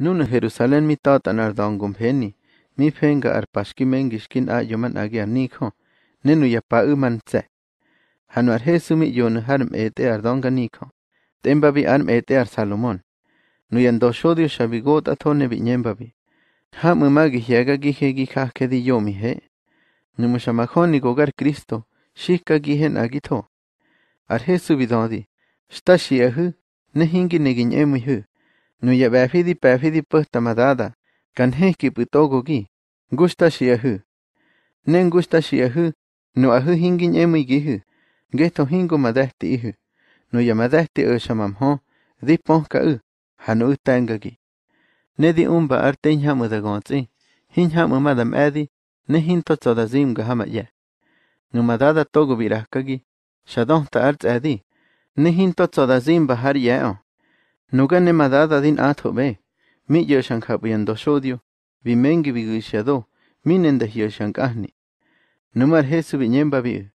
Nuna Jerusalén ar tanardon gumpheni, mifenga arpaxquimen guixquin ayoman aguianijo, nenu yapa'i mantse. Januar Jesu mi yonaharm ete ardonganijo, tembabi arm ete ar Salomón. Nuyandoshodio shabigot atone biñembabi. Ha mumagi hiaga gije gijajke di yomi he. Numushamajoni gogar Cristo, shika gijen agito. Ar Jesu bidodi, shtashi ahu, nehingi negiñemi hu. Nuyaɓafhidi pafhidi pöhta madada kanjejkipi togoki gushtashiyahy ne ngustashiyahy no ahy hingi ñemoikihy ngueto hingo madajti'ijy noyamadajti öshamamho diponjka'y hano ytaingaki nedi'umba arteñjamo dagontsi jinjamo madam'adi ne jintotsodasimga jama'ya nomadada togo birajkaki shadonjta art'adi ne jintotsodasimba jar'ya'ö No gan ne madada din atho be, mi yoshan kapuyan do shodio, vi mengi vi guisha do, mi nenda hiyoshan kahni. Numar he subi nyemba vi,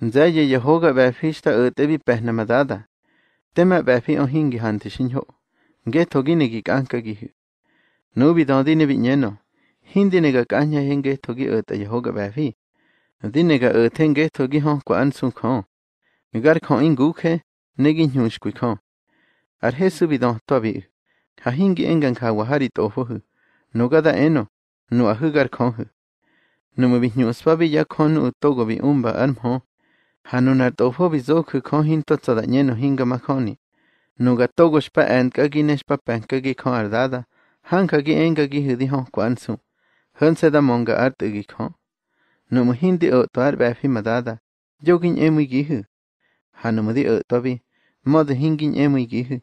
nza ye yahoga vafishta o e tebi pehna madada, tema vafi on hingi hanti shinho, nge togi negi kanka gihu. No vi dondi nevi nyeno, hindi nega kanya hinge togi o ta yahoga vafi, di nega o e tenge togi hong kwa ansun kong, ngar kong in guke, negi nyunshkwi kong. arhesu bidon tobi hahingi engan kawahari tohohu nugada eno nu ahugar konhu numubi nyuspabi ya konu utogobi umba armho hanunar tohobi zoku konhin totsada nyeno hinga makoni nuga togoshpa entkagi neshpa penkagi kon ardada hankagi engagi hidi hon kwansu hanseda monga artigi kon numu hindi otoar befi madada jogin emu gihu hanumudi otobi mod hingin emu gihu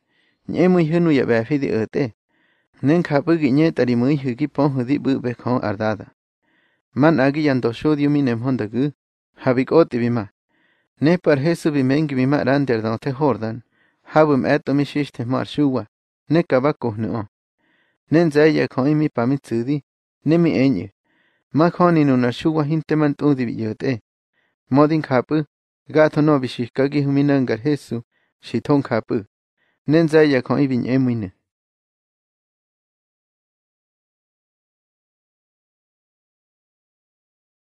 nhé mới hơn nuôi bé phi thì ở thế nên khá bự cái nhé ta đi mới hơn cái phong hơn thì bự bé không ở đó đó mà nãy cái dân tổ số điều mình em hôn được cứ hà bị ốt thì bị mà nên phải hết sự bị mệt cái bị mà ran tiền đó thế hồn đan hà bự mệt tôi mới xíu thế mà ở chùa nên cả bác cô nữa nên giờ giờ không em bị mình chửi đi nên mình anh nhỉ mà không nên nuôi ở chùa hình thế mà tôi thì bị ở thế mà đừng khá bự gà thôi nó bị xíu cái gì mình ăn cả hết sự xíu thông khá bự Ne nsaya ka'ay biñʼ ʼemoine.